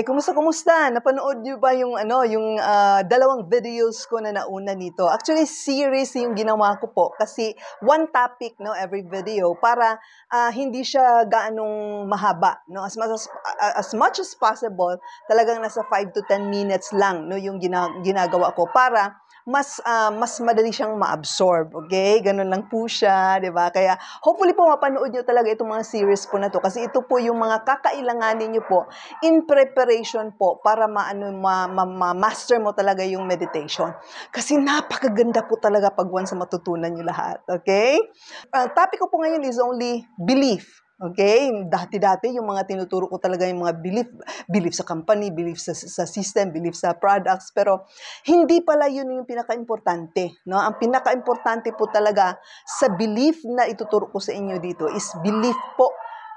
Okay, kumusta kumusta? Napanood niyo ba yung ano, yung uh, dalawang videos ko na nauna nito? Actually series yung ginawa ko po kasi one topic no every video para uh, hindi siya gaanong mahaba no as much as, ah, as much as possible talagang nasa 5 to 10 minutes lang no yung gina, ginagawa ko para mas uh, mas madali siyang ma-absorb, okay? Ganun lang po siya, 'di ba? Kaya hopefully po mapanood niyo talaga itong mga series po na to kasi ito po yung mga kakailanganin niyo po in preparation preparation po para maano ma, ma, ma master mo talaga yung meditation. Kasi napakaganda po talaga pag once matutunan niyo lahat. Okay? Ang uh, topic ko po ngayon is only belief. Okay? Dati-dati, yung mga tinuturo ko talaga yung mga belief, belief sa company, belief sa, sa system, belief sa products, pero hindi pala yun yung pinaka-importante. No? Ang pinaka-importante po talaga sa belief na ituturo ko sa inyo dito is belief po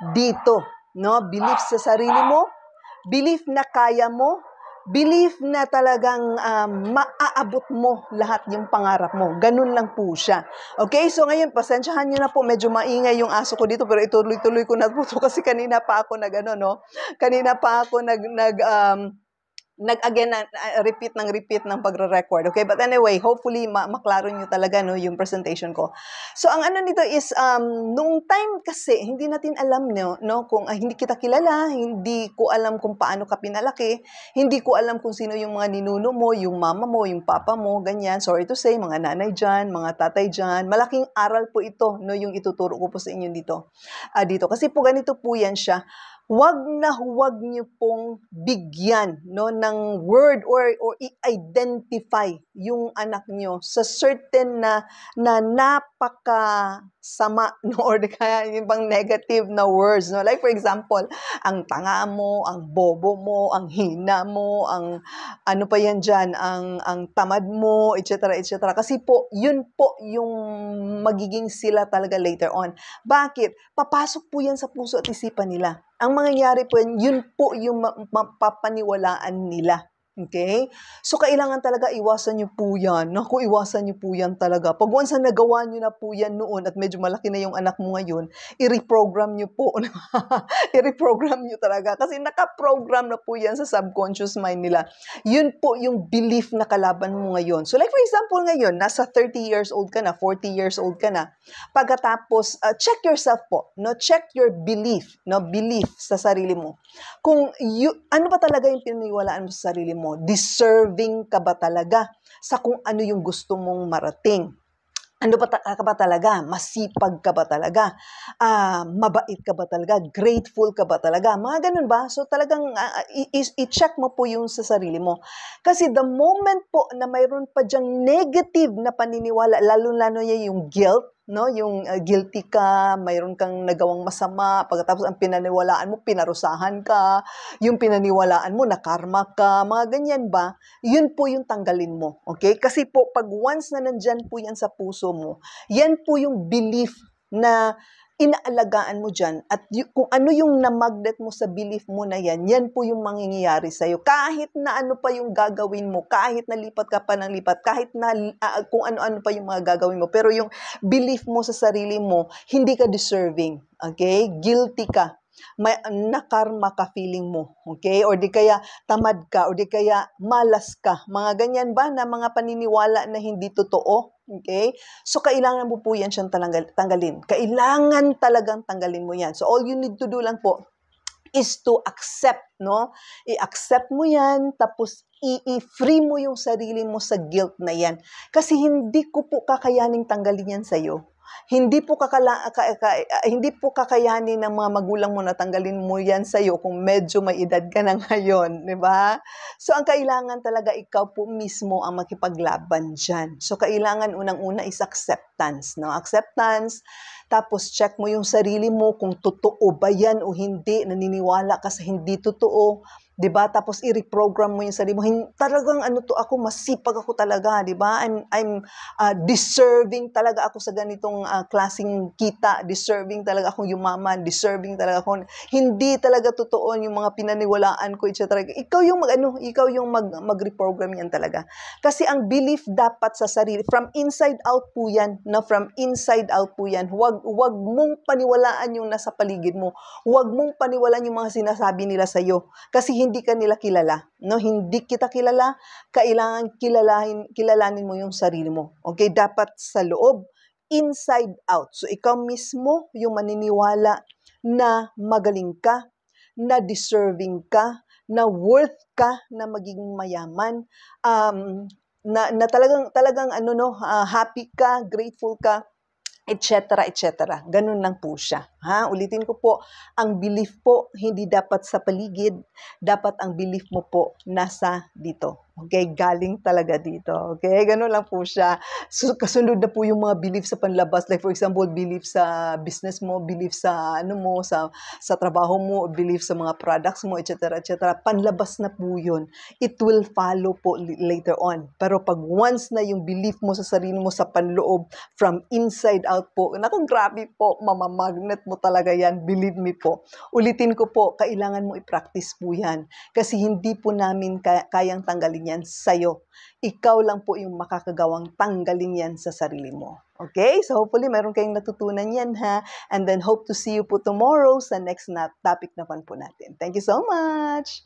dito. No? Belief sa sarili mo, belief na kaya mo, belief na talagang um, maaabot mo lahat yung pangarap mo. Ganun lang po siya. Okay, so ngayon, pasensyahan nyo na po. Medyo maingay yung aso ko dito, pero ituloy-tuloy ko na po to kasi kanina pa ako nag, ano, no? Kanina pa ako nag, nag, um, nag-again, na, uh, repeat ng repeat ng pagre-record. Okay, but anyway, hopefully, ma- maklaro nyo talaga no, yung presentation ko. So, ang ano nito is, um, nung time kasi, hindi natin alam no, no kung uh, hindi kita kilala, hindi ko alam kung paano ka pinalaki, hindi ko alam kung sino yung mga ninuno mo, yung mama mo, yung papa mo, ganyan. Sorry to say, mga nanay dyan, mga tatay dyan, malaking aral po ito, no, yung ituturo ko po sa inyo dito. Uh, dito. Kasi po ganito po yan siya wag na huwag niyo pong bigyan no ng word or or i-identify yung anak niyo sa certain na na napaka sama no or kaya yung bang negative na words no like for example ang tanga mo ang bobo mo ang hina mo ang ano pa yan diyan ang ang tamad mo etc etc kasi po yun po yung magiging sila talaga later on bakit papasok po yan sa puso at isipan nila ang mangyayari po, yun po yung mapapaniwalaan nila Okay? So, kailangan talaga iwasan niyo po yan. Naku, iwasan niyo po yan talaga. Pag once na nagawa niyo na po yan noon at medyo malaki na yung anak mo ngayon, i-reprogram niyo po. i-reprogram niyo talaga. Kasi nakaprogram na po yan sa subconscious mind nila. Yun po yung belief na kalaban mo ngayon. So, like for example ngayon, nasa 30 years old ka na, 40 years old ka na. Pagkatapos, uh, check yourself po. No? Check your belief. No? Belief sa sarili mo. Kung you, ano ba talaga yung pinaniwalaan mo sa sarili mo? mo? Deserving ka ba talaga sa kung ano yung gusto mong marating? Ano ba ta- ka ba talaga? Masipag ka ba talaga? Uh, mabait ka ba talaga? Grateful ka ba talaga? Mga ganun ba? So talagang uh, i-check mo po yung sa sarili mo. Kasi the moment po na mayroon pa dyang negative na paniniwala, lalo-lalo niya yung guilt, no? Yung uh, guilty ka, mayroon kang nagawang masama, pagkatapos ang pinaniwalaan mo, pinarusahan ka, yung pinaniwalaan mo, na karma ka, mga ganyan ba? Yun po yung tanggalin mo, okay? Kasi po, pag once na nandyan po yan sa puso mo, yan po yung belief na inaalagaan mo dyan at y- kung ano yung namagnet mo sa belief mo na yan, yan po yung mangyayari sa'yo. Kahit na ano pa yung gagawin mo, kahit na lipat ka pa ng lipat, kahit na uh, kung ano-ano pa yung mga gagawin mo, pero yung belief mo sa sarili mo, hindi ka deserving. Okay? Guilty ka may nakarma ka feeling mo, okay? Or di kaya tamad ka, or di kaya malas ka. Mga ganyan ba na mga paniniwala na hindi totoo? Okay? So, kailangan mo po yan siyang tanggal, tanggalin. Kailangan talagang tanggalin mo yan. So, all you need to do lang po is to accept, no? I-accept mo yan, tapos i-free mo yung sarili mo sa guilt na yan. Kasi hindi ko po kakayaning tanggalin yan sa'yo. Hindi po, kakala, ka, ka, hindi po kakayanin ng mga magulang mo na tanggalin mo yan sa iyo kung medyo may edad ka na ngayon, di ba? So, ang kailangan talaga ikaw po mismo ang makipaglaban diyan. So, kailangan unang-una is accept acceptance. No? Acceptance, tapos check mo yung sarili mo kung totoo ba yan o hindi, naniniwala ka sa hindi totoo. 'di ba? Tapos i-reprogram mo 'yung sarili mo. Talagang ano to ako, masipag ako talaga, 'di ba? I'm I'm uh, deserving talaga ako sa ganitong uh, ah, klasing kita, deserving talaga akong yumaman, deserving talaga ako. Hindi talaga totoo 'yung mga pinaniwalaan ko, etc. Ikaw 'yung mag, ano, ikaw 'yung mag mag-reprogram 'yan talaga. Kasi ang belief dapat sa sarili from inside out po 'yan no from inside out po yan. Huwag, huwag mong paniwalaan yung nasa paligid mo. Huwag mong paniwalaan yung mga sinasabi nila sa iyo kasi hindi ka nila kilala. No, hindi kita kilala, kailangan kilalahin kilalanin mo yung sarili mo. Okay, dapat sa loob, inside out. So ikaw mismo yung maniniwala na magaling ka, na deserving ka, na worth ka na maging mayaman. Um, na, na talagang, talagang ano no, uh, happy ka, grateful ka, etc. etc. Ganun lang po siya. Ha? Ulitin ko po, ang belief po hindi dapat sa paligid, dapat ang belief mo po nasa dito. Okay, galing talaga dito. Okay, ganun lang po siya. So, kasunod na po yung mga belief sa panlabas. Like for example, belief sa business mo, belief sa ano mo, sa, sa trabaho mo, belief sa mga products mo, etc. etc. Panlabas na po yun. It will follow po later on. Pero pag once na yung belief mo sa sarili mo sa panloob, from inside out po, naku, grabe po, mamamagnet mo talaga yan. Believe me po. Ulitin ko po, kailangan mo i-practice po yan. Kasi hindi po namin kayang tanggalin tanggalin yan sa'yo. Ikaw lang po yung makakagawang tanggalin yan sa sarili mo. Okay? So hopefully meron kayong natutunan yan ha. And then hope to see you po tomorrow sa next na topic naman po natin. Thank you so much!